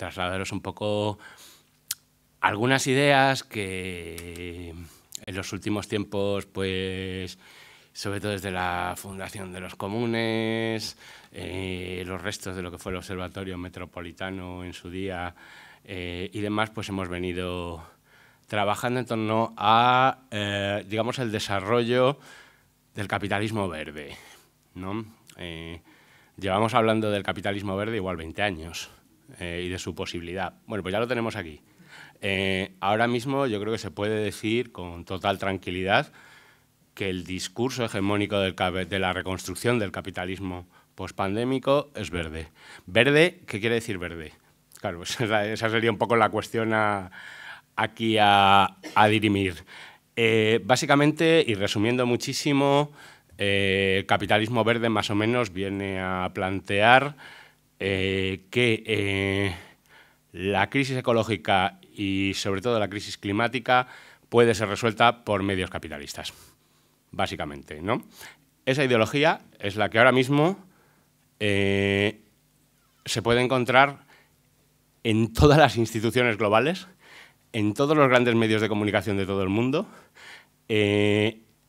trasladaros un poco algunas ideas que en los últimos tiempos, pues, sobre todo desde la fundación de los comunes, eh, los restos de lo que fue el Observatorio Metropolitano en su día eh, y demás, pues hemos venido trabajando en torno a, eh, digamos, el desarrollo del capitalismo verde, llevamos hablando del capitalismo verde igual 20 años. Eh, y de su posibilidad. Bueno, pues ya lo tenemos aquí. Eh, ahora mismo yo creo que se puede decir con total tranquilidad que el discurso hegemónico de la reconstrucción del capitalismo pospandémico es verde. ¿Verde? ¿Qué quiere decir verde? Claro, pues esa, sería un poco la cuestión aquí a, dirimir. Eh, básicamente, y resumiendo muchísimo, el capitalismo verde más o menos viene a plantear eh, que eh, la crisis ecológica y sobre todo la crisis climática puede ser resuelta por medios capitalistas, básicamente. ¿no? Esa ideología es la que ahora mismo eh, se puede encontrar en todas las instituciones globales, en todos los grandes medios de comunicación de todo el mundo.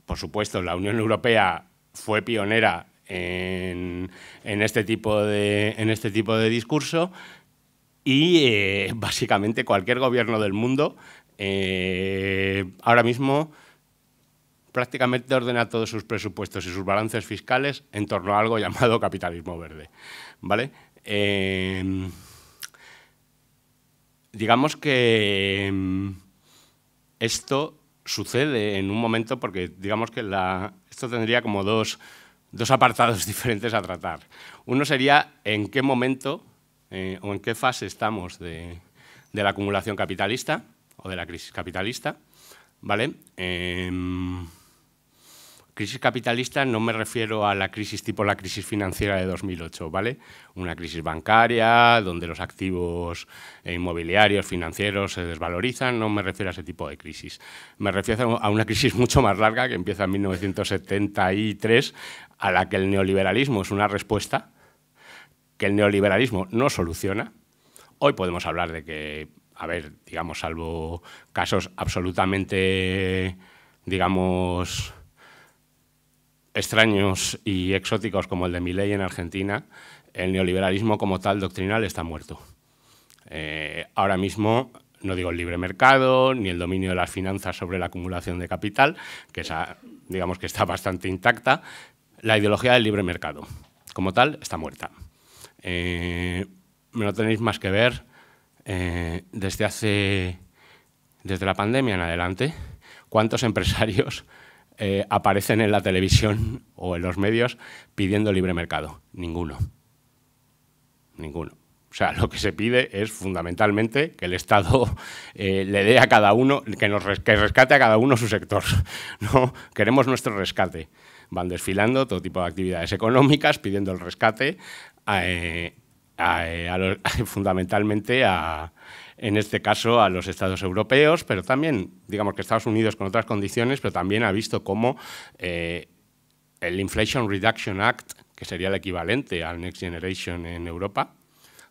por supuesto, la Unión Europea fue pionera en, este, tipo de, en este tipo de discurso y eh, básicamente cualquier gobierno del mundo eh, ahora mismo prácticamente ordena todos sus presupuestos y sus balances fiscales en torno a algo llamado capitalismo verde. ¿Vale? Em, digamos que em, esto sucede en un momento porque digamos que esto tendría como dos, dos apartados diferentes a tratar. Uno sería en qué momento eh, o en qué fase estamos de, la acumulación capitalista o de la crisis capitalista, ¿vale? Em, Crisis capitalista no me refiero a la crisis tipo la crisis financiera de 2008, ¿vale? Una crisis bancaria donde los activos eh, inmobiliarios, financieros se desvalorizan, no me refiero a ese tipo de crisis. Me refiero a una crisis mucho más larga que empieza en 1973, a la que el neoliberalismo es una respuesta, que el neoliberalismo no soluciona. Hoy podemos hablar de que, a ver, digamos, salvo casos absolutamente, digamos, extraños y exóticos como el de Milei en Argentina, el neoliberalismo como tal doctrinal está muerto. Eh, ahora mismo no digo el libre mercado ni el dominio de las finanzas sobre la acumulación de capital, que digamos que está bastante intacta, la ideología del libre mercado como tal está muerta. Eh, no tenéis más que ver eh, desde hace desde la pandemia en adelante cuántos empresarios eh, aparecen en la televisión o en los medios pidiendo libre mercado? Ninguno. Ninguno. O sea, lo que se pide es fundamentalmente que el Estado eh, le dé a cada uno, que, nos, rescate a cada uno su sector. ¿no? Queremos nuestro rescate. Van desfilando todo tipo de actividades económicas pidiendo el rescate, eh, fundamentalmente a, en este caso a los estados europeos, pero también, digamos que Estados Unidos con otras condiciones, pero también ha visto cómo eh, el Inflation Reduction Act, que sería el equivalente al Next Generation en Europa,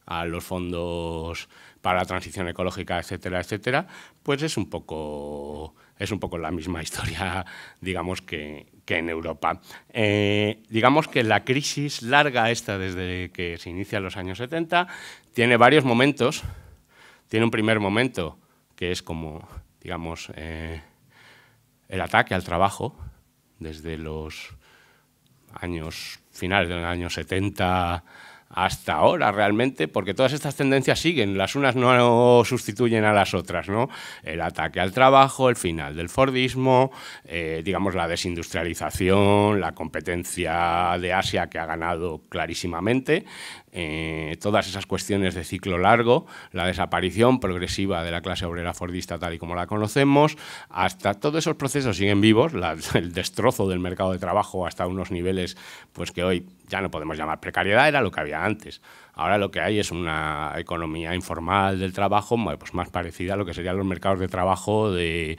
a los fondos para la transición ecológica, etcétera, etcétera, pues es un poco, es un poco la misma historia, digamos, que, en Europa. Eh, digamos que la crisis larga esta desde que se inicia en los años 70 tiene varios momentos tiene un primer momento que es como, digamos, eh, el ataque al trabajo desde los años finales del año 70 hasta ahora realmente, porque todas estas tendencias siguen, las unas no sustituyen a las otras, ¿no? El ataque al trabajo, el final del Fordismo, eh, digamos la desindustrialización, la competencia de Asia que ha ganado clarísimamente, eh, todas esas cuestiones de ciclo largo, la desaparición progresiva de la clase obrera fordista tal y como la conocemos, hasta todos esos procesos siguen vivos, el destrozo del mercado de trabajo hasta unos niveles pues, que hoy ya no podemos llamar precariedad, era lo que había antes. Ahora lo que hay es una economía informal del trabajo pues, más parecida a lo que serían los mercados de trabajo de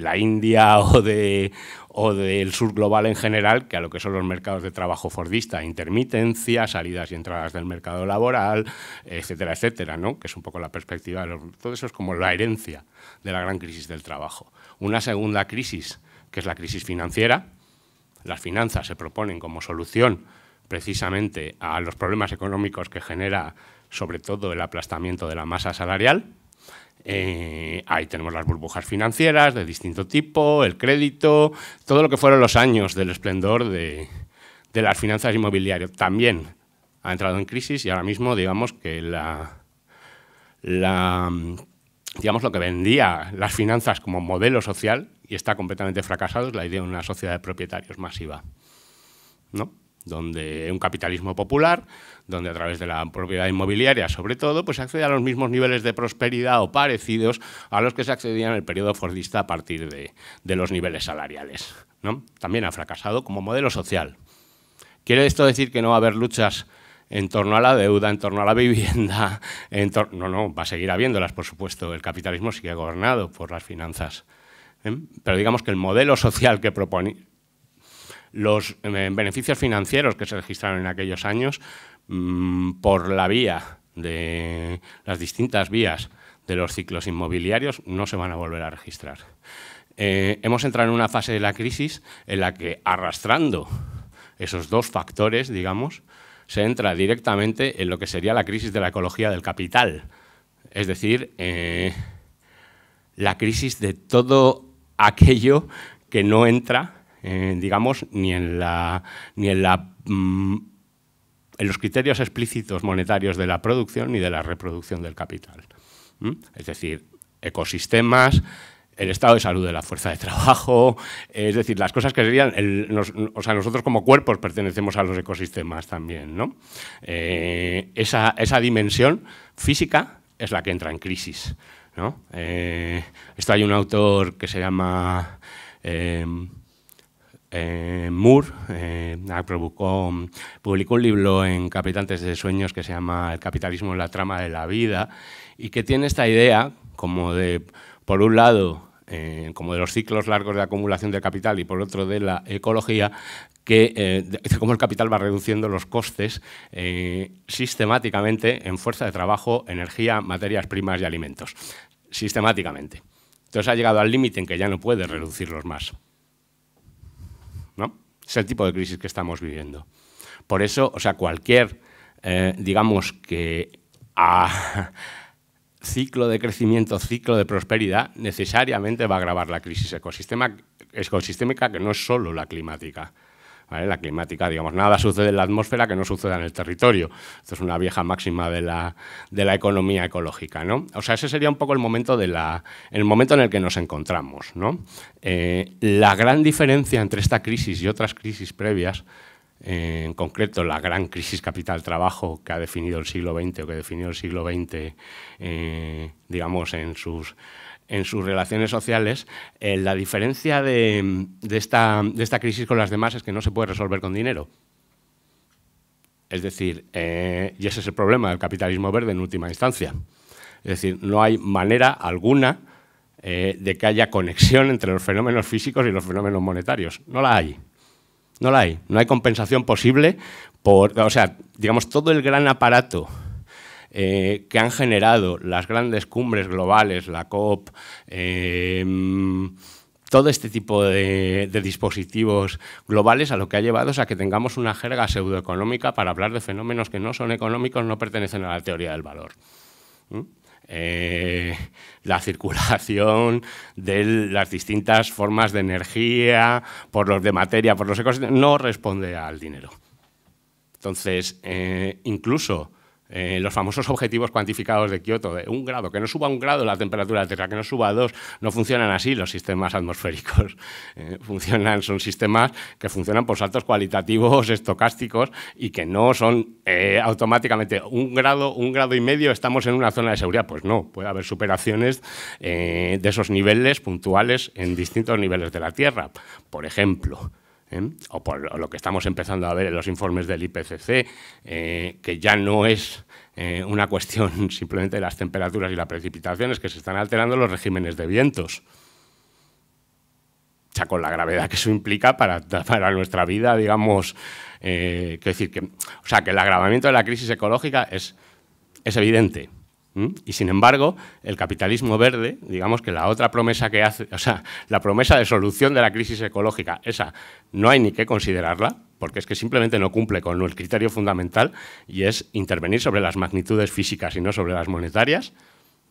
la India o de, o del sur global en general, que a lo que son los mercados de trabajo fordista, intermitencia, salidas y entradas del mercado laboral, etcétera, etcétera, ¿no? que es un poco la perspectiva de todo eso es como la herencia de la gran crisis del trabajo. Una segunda crisis, que es la crisis financiera, las finanzas se proponen como solución precisamente a los problemas económicos que genera sobre todo el aplastamiento de la masa salarial, eh, ahí tenemos las burbujas financieras de distinto tipo, el crédito, todo lo que fueron los años del esplendor de, las finanzas inmobiliarias. También ha entrado en crisis y ahora mismo digamos que la digamos lo que vendía las finanzas como modelo social y está completamente fracasado es la idea de una sociedad de propietarios masiva. ¿No? donde un capitalismo popular, donde a través de la propiedad inmobiliaria, sobre todo, pues accede a los mismos niveles de prosperidad o parecidos a los que se accedían en el periodo fordista a partir de, los niveles salariales. ¿no? También ha fracasado como modelo social. ¿Quiere esto decir que no va a haber luchas en torno a la deuda, en torno a la vivienda? En no, no, va a seguir habiéndolas, por supuesto. El capitalismo sigue gobernado por las finanzas. ¿eh? Pero digamos que el modelo social que, propone los eh, beneficios financieros que se registraron en aquellos años mm, por la vía de las distintas vías de los ciclos inmobiliarios no se van a volver a registrar. Eh, hemos entrado en una fase de la crisis en la que arrastrando esos dos factores, digamos, se entra directamente en lo que sería la crisis de la ecología del capital, es decir, eh, la crisis de todo aquello que no entra eh, digamos, ni en la, ni en la mm, en los criterios explícitos monetarios de la producción ni de la reproducción del capital. Es decir, ecosistemas, el estado de salud de la fuerza de trabajo, eh, es decir, las cosas que serían, o sea, nosotros como cuerpos pertenecemos a los ecosistemas también, ¿no? Eh, esa, dimensión física es la que entra en crisis, esto hay un autor que se llama... Eh, Moore eh, publicó un libro en Capitantes de Sueños que se llama El capitalismo en la trama de la vida y que tiene esta idea como de, por un lado, eh, como de los ciclos largos de acumulación de capital y por otro de la ecología, que eh, cómo el capital va reduciendo los costes sistemáticamente en fuerza de trabajo, energía, materias primas y alimentos. Sistemáticamente. Entonces ha llegado al límite en que ya no puede reducirlos más. Es el tipo de crisis que estamos viviendo. Por eso, o sea, cualquier, eh, digamos que ciclo de crecimiento, ciclo de prosperidad, necesariamente va a agravar la crisis ecosistémica, que no es solo la climática. La climática, digamos, nada sucede en la atmósfera que no suceda en el territorio. Esto es una vieja máxima de la, economía ecológica, O sea, ese sería un poco el momento, de la, el momento en el que nos encontramos, eh, la gran diferencia entre esta crisis y otras crisis previas eh, en concreto la gran crisis capital-trabajo que ha definido el siglo XX o que definió el siglo XX, eh, digamos, en sus en sus relaciones sociales, eh, la diferencia de, de, esta, crisis con las demás es que no se puede resolver con dinero. Es decir, eh, y ese es el problema del capitalismo verde en última instancia. Es decir, no hay manera alguna eh, de que haya conexión entre los fenómenos físicos y los fenómenos monetarios. No la hay. No la hay. No hay compensación posible por, o sea, digamos, todo el gran aparato eh, que han generado las grandes cumbres globales, la COP, eh, todo este tipo de, dispositivos globales a lo que ha llevado es a que tengamos una jerga pseudoeconómica para hablar de fenómenos que no son económicos, no pertenecen a la teoría del valor. Eh, la circulación de las distintas formas de energía, por los de materia, por los ecosistemas, no responde al dinero. Entonces, incluso eh, los famosos objetivos cuantificados de Kioto, de un grado, que no suba un grado la temperatura de la Tierra, que no suba dos, no funcionan así los sistemas atmosféricos. Eh, funcionan, son sistemas que funcionan por saltos cualitativos estocásticos y que no son eh, automáticamente un grado, un grado y medio, estamos en una zona de seguridad. Pues no, puede haber superaciones de esos niveles puntuales en distintos niveles de la Tierra, por ejemplo. ¿eh? o por lo que estamos empezando a ver en los informes del IPCC, eh, que ya no es eh, una cuestión simplemente de las temperaturas y las precipitaciones, que se están alterando los regímenes de vientos. O sea, con la gravedad que eso implica para, para nuestra vida, digamos, decir que, o sea, que el agravamiento de la crisis ecológica es, es evidente. Y sin embargo, el capitalismo verde, digamos que la otra promesa que hace, o sea, la promesa de solución de la crisis ecológica, esa no hay ni que considerarla, porque es que simplemente no cumple con el criterio fundamental y es intervenir sobre las magnitudes físicas y no sobre las monetarias.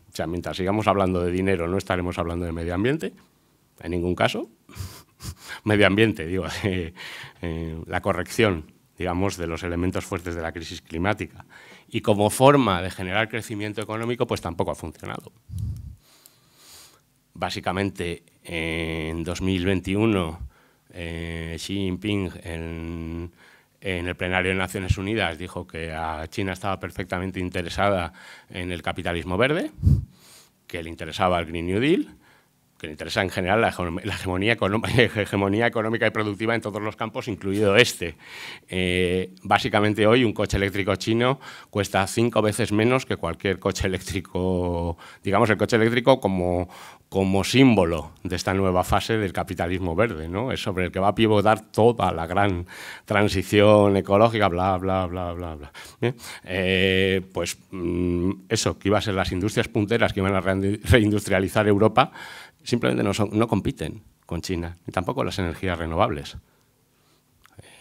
O sea, mientras sigamos hablando de dinero, no estaremos hablando de medio ambiente, en ningún caso. medio ambiente, digo, eh, eh, la corrección, digamos, de los elementos fuertes de la crisis climática y como forma de generar crecimiento económico, pues tampoco ha funcionado. Básicamente, en 2021, eh, Xi Jinping en, en, el plenario de Naciones Unidas dijo que a China estaba perfectamente interesada en el capitalismo verde, que le interesaba el Green New Deal, que le interesa en general la, hegemonía, económica y productiva en todos los campos, incluido este. Eh, básicamente hoy un coche eléctrico chino cuesta cinco veces menos que cualquier coche eléctrico, digamos el coche eléctrico como, como símbolo de esta nueva fase del capitalismo verde, ¿no? Es sobre el que va a pivotar toda la gran transición ecológica, bla, bla, bla, bla, bla. Eh, pues mm, eso, que iba a ser las industrias punteras que iban a reindustrializar Europa, simplemente no, no compiten con China, ni tampoco las energías renovables.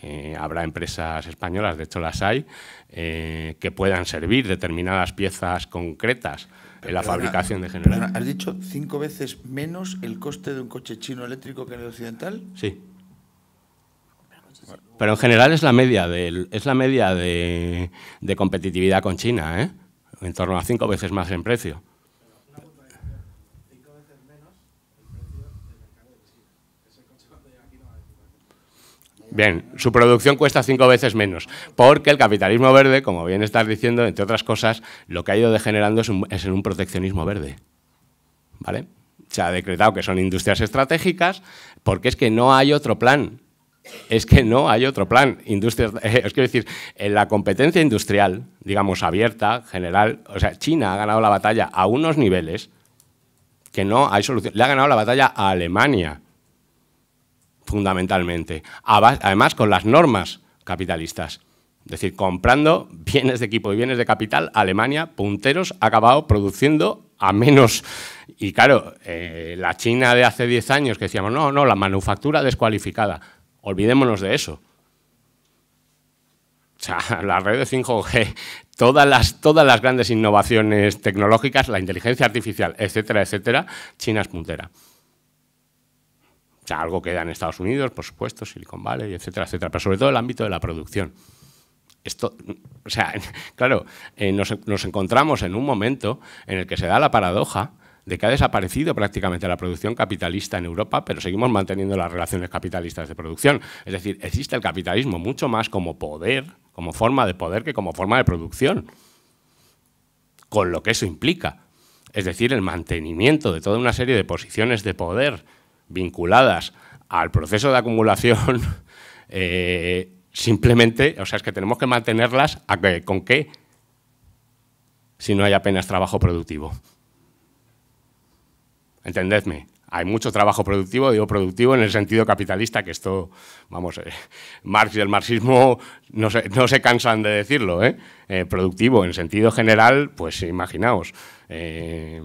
Eh, habrá empresas españolas, de hecho las hay, eh, que puedan servir determinadas piezas concretas en la fabricación de generadores. ¿Has dicho cinco veces menos el coste de un coche chino eléctrico que el occidental? Sí. Pero en general es la media de, es la media de, de competitividad con China, ¿eh? en torno a cinco veces más en precio. Bien, su producción cuesta cinco veces menos, porque el capitalismo verde, como bien estás diciendo, entre otras cosas, lo que ha ido degenerando es, un, en un proteccionismo verde. ¿Vale? Se ha decretado que son industrias estratégicas porque es que no hay otro plan. Es que no hay otro plan. Industrias, es decir, en la competencia industrial, digamos abierta, general, o sea, China ha ganado la batalla a unos niveles que no hay solución. Le ha ganado la batalla a Alemania fundamentalmente. Además, con las normas capitalistas. Es decir, comprando bienes de equipo y bienes de capital, Alemania, punteros, ha acabado produciendo a menos. Y claro, eh, la China de hace 10 años que decíamos, no, no, la manufactura descualificada. Olvidémonos de eso. O sea, la red de 5G, todas las, todas las grandes innovaciones tecnológicas, la inteligencia artificial, etcétera, etcétera, China es puntera algo que da en Estados Unidos, por supuesto, Silicon Valley, etcétera, etcétera, pero sobre todo el ámbito de la producción. Esto, o sea, claro, eh, nos, nos, encontramos en un momento en el que se da la paradoja de que ha desaparecido prácticamente la producción capitalista en Europa, pero seguimos manteniendo las relaciones capitalistas de producción. Es decir, existe el capitalismo mucho más como poder, como forma de poder que como forma de producción, con lo que eso implica. Es decir, el mantenimiento de toda una serie de posiciones de poder vinculadas al proceso de acumulación, eh, simplemente, o sea, es que tenemos que mantenerlas con qué si no hay apenas trabajo productivo. Entendedme, hay mucho trabajo productivo, digo productivo en el sentido capitalista, que esto, vamos, eh, Marx y el marxismo no se, cansan de decirlo, ¿eh? eh, productivo en sentido general, pues imaginaos, eh,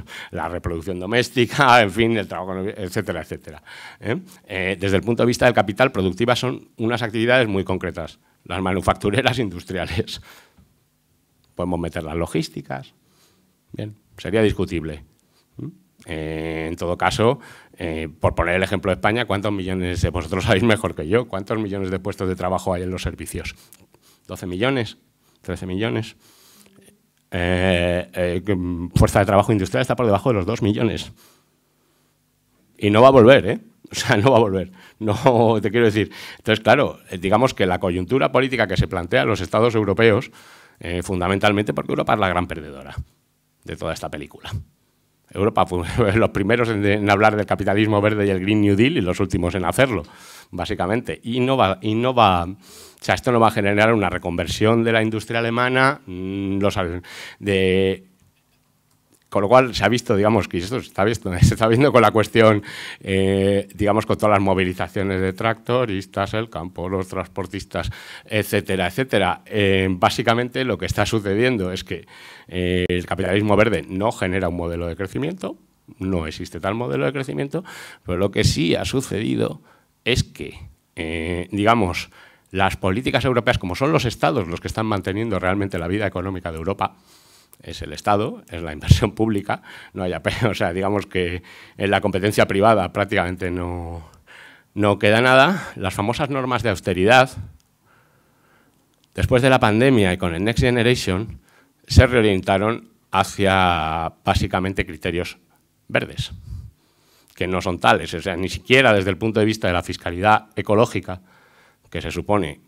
la reproducción doméstica, en fin, el trabajo, etcétera, etcétera. desde el punto de vista del capital, productivas son unas actividades muy concretas, las manufactureras industriales. Podemos meter las logísticas, bien, sería discutible eh, en todo caso, eh, por poner el ejemplo de España, ¿cuántos millones, vosotros sabéis mejor que yo, cuántos millones de puestos de trabajo hay en los servicios? ¿12 millones? ¿13 millones? Eh, mm, fuerza de trabajo industrial está por debajo de los 2 millones. Y no va a volver, ¿eh? O sea, no va a volver. No, te quiero decir. Entonces, claro, digamos que la coyuntura política que se plantea a los estados europeos, fundamentalmente porque Europa es la gran perdedora de toda esta película. Europa fue los primeros en, hablar del capitalismo verde y el Green New Deal y los últimos en hacerlo, básicamente. Y no va, y no va, o sea, esto no va a generar una reconversión de la industria alemana, mm, Lo de con lo cual se ha visto, digamos, que esto se está, viendo con la cuestión, eh, digamos, con todas las movilizaciones de tractoristas, el campo, los transportistas, etcétera, etcétera. Eh, básicamente lo que está sucediendo es que eh, el capitalismo verde no genera un modelo de crecimiento, no existe tal modelo de crecimiento, pero lo que sí ha sucedido es que, digamos, las políticas europeas, como son los estados los que están manteniendo realmente la vida económica de Europa, es el Estado, es la inversión pública, no haya o sea, digamos que en la competencia privada prácticamente no, no queda nada. Las famosas normas de austeridad, después de la pandemia y con el Next Generation, se reorientaron hacia básicamente criterios verdes, que no son tales, o sea, ni siquiera desde el punto de vista de la fiscalidad ecológica, que se supone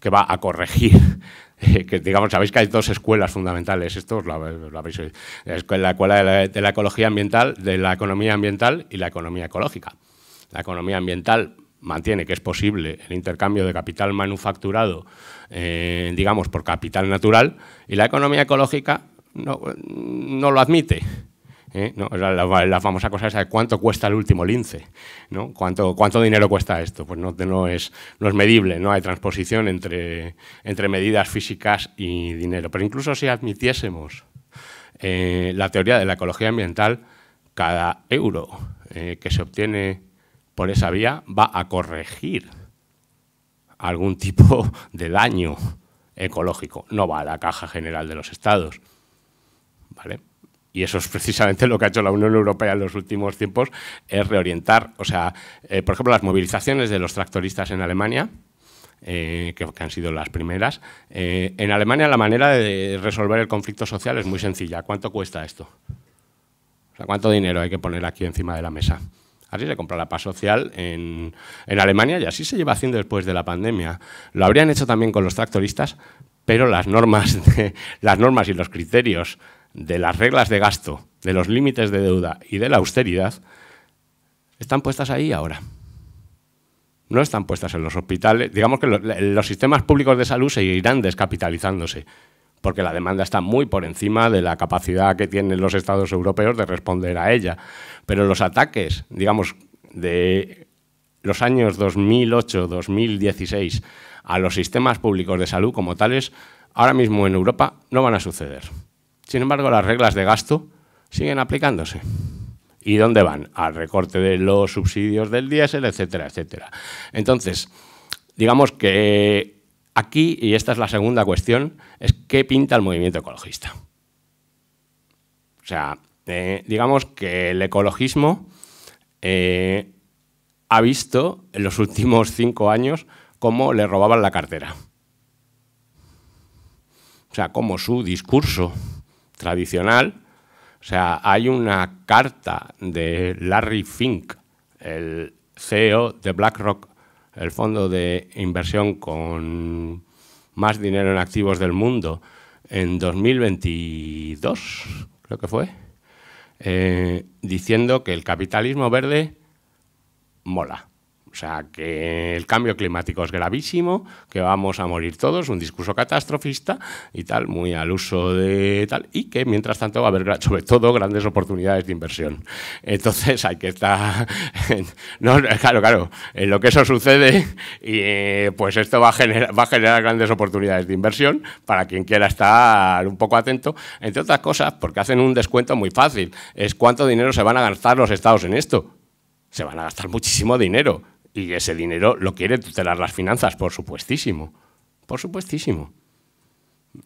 que va a corregir eh, que digamos, sabéis que hay dos escuelas fundamentales, esto la escuela, de la, ecología ambiental, de la economía ambiental y la economía ecológica. La economía ambiental mantiene que es posible el intercambio de capital manufacturado, eh, digamos, por capital natural, y la economía ecológica no, no lo admite. ¿eh? La, famosa cosa es de cuánto cuesta el último lince, ¿no? ¿Cuánto, dinero cuesta esto? Pues no, es, no es medible, no hay transposición entre, medidas físicas y dinero. Pero incluso si admitiésemos eh, la teoría de la ecología ambiental, cada euro eh, que se obtiene por esa vía va a corregir algún tipo de daño ecológico, no va a la caja general de los estados. ¿Vale? y eso es precisamente lo que ha hecho la Unión Europea en los últimos tiempos, es reorientar, o sea, eh, por ejemplo, las movilizaciones de los tractoristas en Alemania, eh, que, han sido las primeras. Eh, en Alemania la manera de resolver el conflicto social es muy sencilla. ¿Cuánto cuesta esto? O sea, ¿cuánto dinero hay que poner aquí encima de la mesa? Así se compra la paz social en, Alemania y así se lleva haciendo después de la pandemia. Lo habrían hecho también con los tractoristas, pero las normas, las normas y los criterios de las reglas de gasto, de los límites de deuda y de la austeridad, están puestas ahí ahora. No están puestas en los hospitales. Digamos que los, sistemas públicos de salud seguirán descapitalizándose, porque la demanda está muy por encima de la capacidad que tienen los estados europeos de responder a ella. Pero los ataques, digamos, de los años 2008-2016 a los sistemas públicos de salud como tales, ahora mismo en Europa no van a suceder. Sin embargo, las reglas de gasto siguen aplicándose. ¿Y dónde van? Al recorte de los subsidios del diésel, etcétera, etcétera. Entonces, digamos que aquí, y esta es la segunda cuestión, es qué pinta el movimiento ecologista. O sea, eh, digamos que el ecologismo eh, ha visto en los últimos cinco años cómo le robaban la cartera. O sea, cómo su discurso tradicional. O sea, hay una carta de Larry Fink, el CEO de BlackRock, el fondo de inversión con más dinero en activos del mundo, en 2022, creo que fue, eh, diciendo que el capitalismo verde mola. O sea, que el cambio climático es gravísimo, que vamos a morir todos, un discurso catastrofista y tal, muy al uso de tal, y que mientras tanto va a haber sobre todo grandes oportunidades de inversión. Entonces hay que estar... claro, claro, en lo que eso sucede, y, eh, pues esto va a generar grandes oportunidades de inversión para quien quiera estar un poco atento, entre otras cosas, porque hacen un descuento muy fácil, es cuánto dinero se van a gastar los estados en esto. Se van a gastar muchísimo dinero y ese dinero lo quiere tutelar las finanzas, por supuestísimo. Por supuestísimo.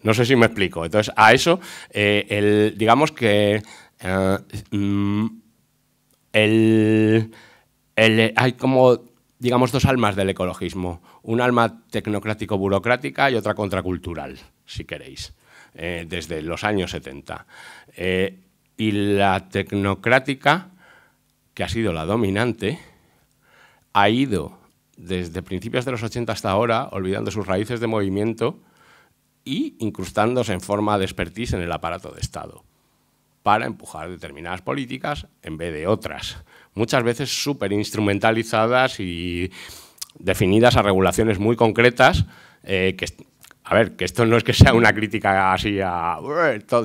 No sé si me explico. Entonces, a eso, eh, digamos que eh, mm, hay como, digamos, dos almas del ecologismo. Un alma tecnocrático-burocrática y otra contracultural, si queréis, eh, desde los años 70. y la tecnocrática, que ha sido la dominante, ha ido desde principios de los 80 hasta ahora, olvidando sus raíces de movimiento y incrustándose en forma de expertise en el aparato de Estado para empujar determinadas políticas en vez de otras, muchas veces súper instrumentalizadas y definidas a regulaciones muy concretas eh, que, a ver, que esto no es que sea una crítica así a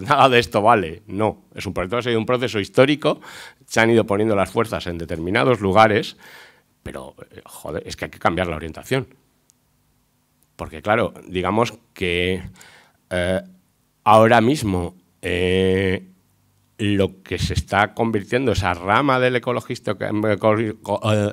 nada de esto vale, no, es un proceso, un proceso histórico, se han ido poniendo las fuerzas en determinados lugares pero, eh, joder, es que hay que cambiar la orientación. Porque, claro, digamos que eh, ahora mismo eh, lo que se está convirtiendo, esa rama del em,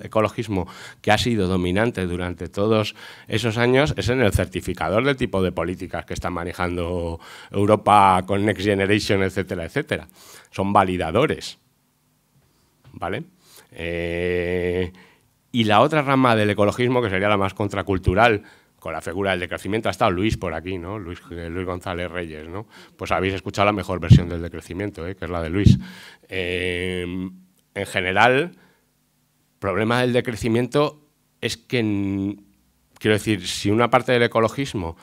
ecologismo que ha sido dominante durante todos esos años, es en el certificador del tipo de políticas que está manejando Europa con Next Generation, etcétera, etcétera. Son validadores. ¿Vale? Eh, y la otra rama del ecologismo, que sería la más contracultural, con la figura del decrecimiento, ha estado Luis por aquí, ¿no? Luis, eh, González Reyes, ¿no? Pues habéis escuchado la mejor versión del decrecimiento, ¿eh? que es la de Luis. Eh, en general, problema del decrecimiento es que, quiero decir, si una parte del ecologismo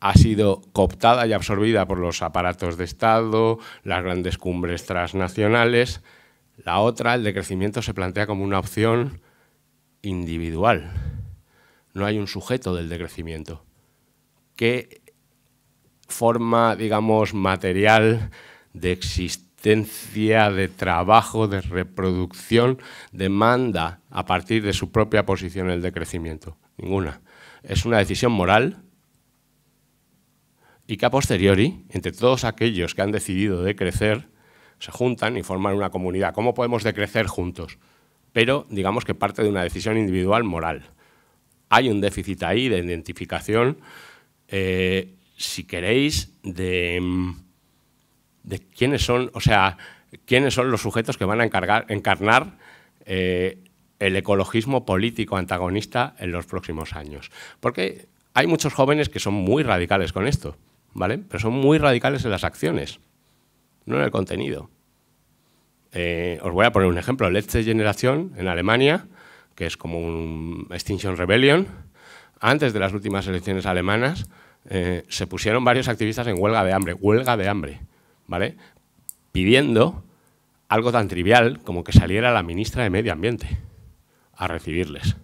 ha sido cooptada y absorbida por los aparatos de Estado, las grandes cumbres transnacionales, la otra, el decrecimiento, se plantea como una opción individual. No hay un sujeto del decrecimiento. ¿Qué forma, digamos, material de existencia, de trabajo, de reproducción demanda a partir de su propia posición el decrecimiento? Ninguna. Es una decisión moral y que a posteriori, entre todos aquellos que han decidido decrecer, se juntan y forman una comunidad. ¿Cómo podemos decrecer juntos? pero digamos que parte de una decisión individual moral. Hay un déficit ahí de identificación, eh, si queréis, de, quiénes son, o sea, quiénes son los sujetos que van a encargar, encarnar eh, el ecologismo político antagonista en los próximos años. Porque hay muchos jóvenes que son muy radicales con esto, ¿vale? Pero son muy radicales en las acciones, no en el contenido. Eh, os voy a poner un ejemplo. Letzte Generation en Alemania, que es como un Extinction Rebellion, antes de las últimas elecciones alemanas, eh, se pusieron varios activistas en huelga de hambre, huelga de hambre, ¿vale? Pidiendo algo tan trivial como que saliera la ministra de Medio Ambiente a recibirles.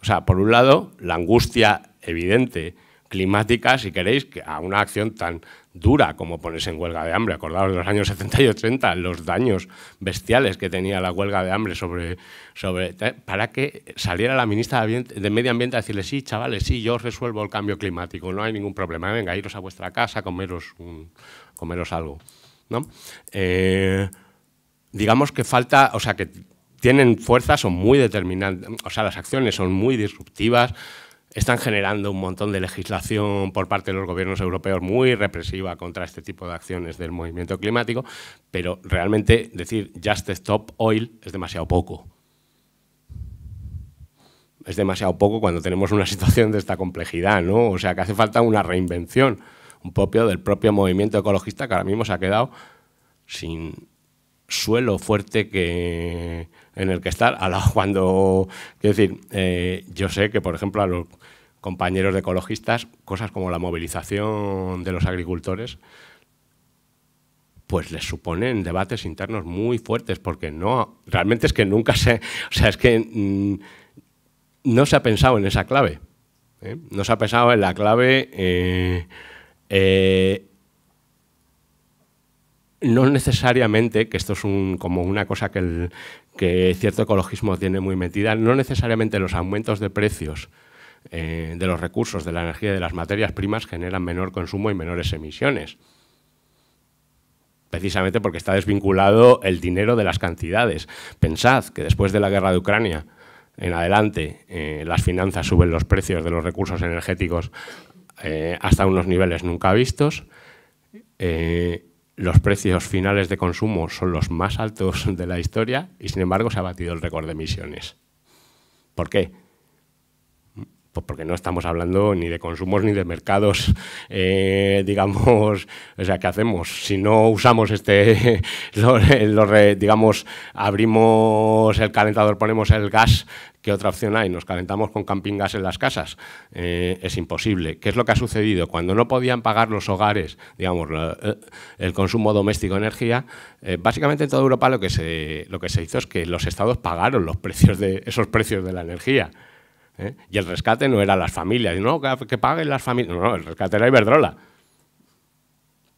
O sea, por un lado, la angustia evidente climática, si queréis, a una acción tan dura como ponerse en huelga de hambre. Acordaos de los años 70 y 80, los daños bestiales que tenía la huelga de hambre sobre... sobre para que saliera la ministra de Medio Ambiente a decirle, sí, chavales, sí, yo resuelvo el cambio climático, no hay ningún problema, venga, iros a vuestra casa, comeros, comeros algo. Eh, digamos que falta, o sea, que tienen fuerza, son muy determinantes, o sea, las acciones son muy disruptivas, están generando un montón de legislación por parte de los gobiernos europeos muy represiva contra este tipo de acciones del movimiento climático, pero realmente decir just stop oil es demasiado poco. Es demasiado poco cuando tenemos una situación de esta complejidad, ¿no? O sea, que hace falta una reinvención un propio del propio movimiento ecologista que ahora mismo se ha quedado sin, suelo fuerte que en el que estar. A la, cuando, quiero decir, eh, yo sé que, por ejemplo, a los compañeros de ecologistas, cosas como la movilización de los agricultores, pues les suponen debates internos muy fuertes, porque no, realmente es que nunca se, o sea, es que mm, no se ha pensado en esa clave, ¿eh? no se ha pensado en la clave eh, no necesariamente, que esto es un, como una cosa que, cierto ecologismo tiene muy metida, no necesariamente los aumentos de precios eh, de los recursos, de la energía y de las materias primas generan menor consumo y menores emisiones. Precisamente porque está desvinculado el dinero de las cantidades. Pensad que después de la guerra de Ucrania, en adelante, eh, las finanzas suben los precios de los recursos energéticos eh, hasta unos niveles nunca vistos los precios finales de consumo son los más altos de la historia y sin embargo se ha batido el récord de emisiones. ¿Por qué? Pues porque no estamos hablando ni de consumos ni de mercados, eh, digamos, o sea, ¿qué hacemos? Si no usamos este, digamos, abrimos el calentador, ponemos el gas, ¿qué otra opción hay? Nos calentamos con camping gas en las casas. Eh, es imposible. ¿Qué es lo que ha sucedido? Cuando no podían pagar los hogares, digamos, eh, el consumo doméstico de energía, básicamente en toda Europa lo que, se, lo que se hizo es que los estados pagaron los precios de, esos precios de la energía. ¿eh? Y el rescate no era las familias, no, que, paguen las familias, no, no, el rescate era Iberdrola.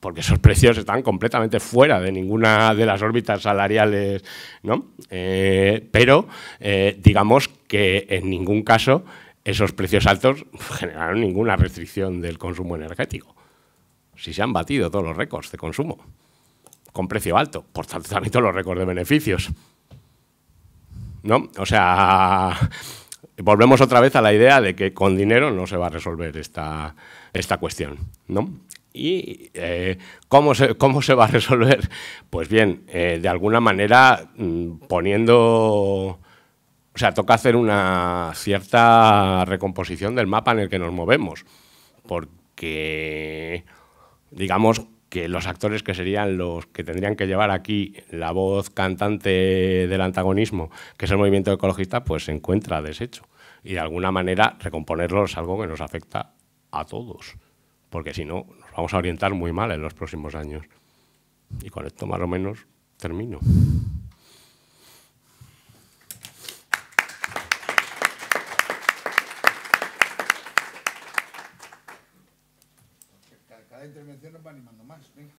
Porque esos precios están completamente fuera de ninguna de las órbitas salariales, ¿no? Eh, pero eh, digamos que en ningún caso esos precios altos generaron ninguna restricción del consumo energético. Si se han batido todos los récords de consumo con precio alto, por tanto también todos los récords de beneficios. ¿No? O sea, volvemos otra vez a la idea de que con dinero no se va a resolver esta, esta cuestión, ¿no? ¿Y eh, ¿cómo, se, ¿cómo, se, va a resolver? Pues bien, eh, de alguna manera mm, poniendo... O sea, toca hacer una cierta recomposición del mapa en el que nos movemos, porque digamos que los actores que serían los que tendrían que llevar aquí la voz cantante del antagonismo, que es el movimiento ecologista, pues se encuentra deshecho. Y de alguna manera recomponerlo es algo que nos afecta a todos, porque si no nos vamos a orientar muy mal en los próximos años. Y con esto más o menos termino.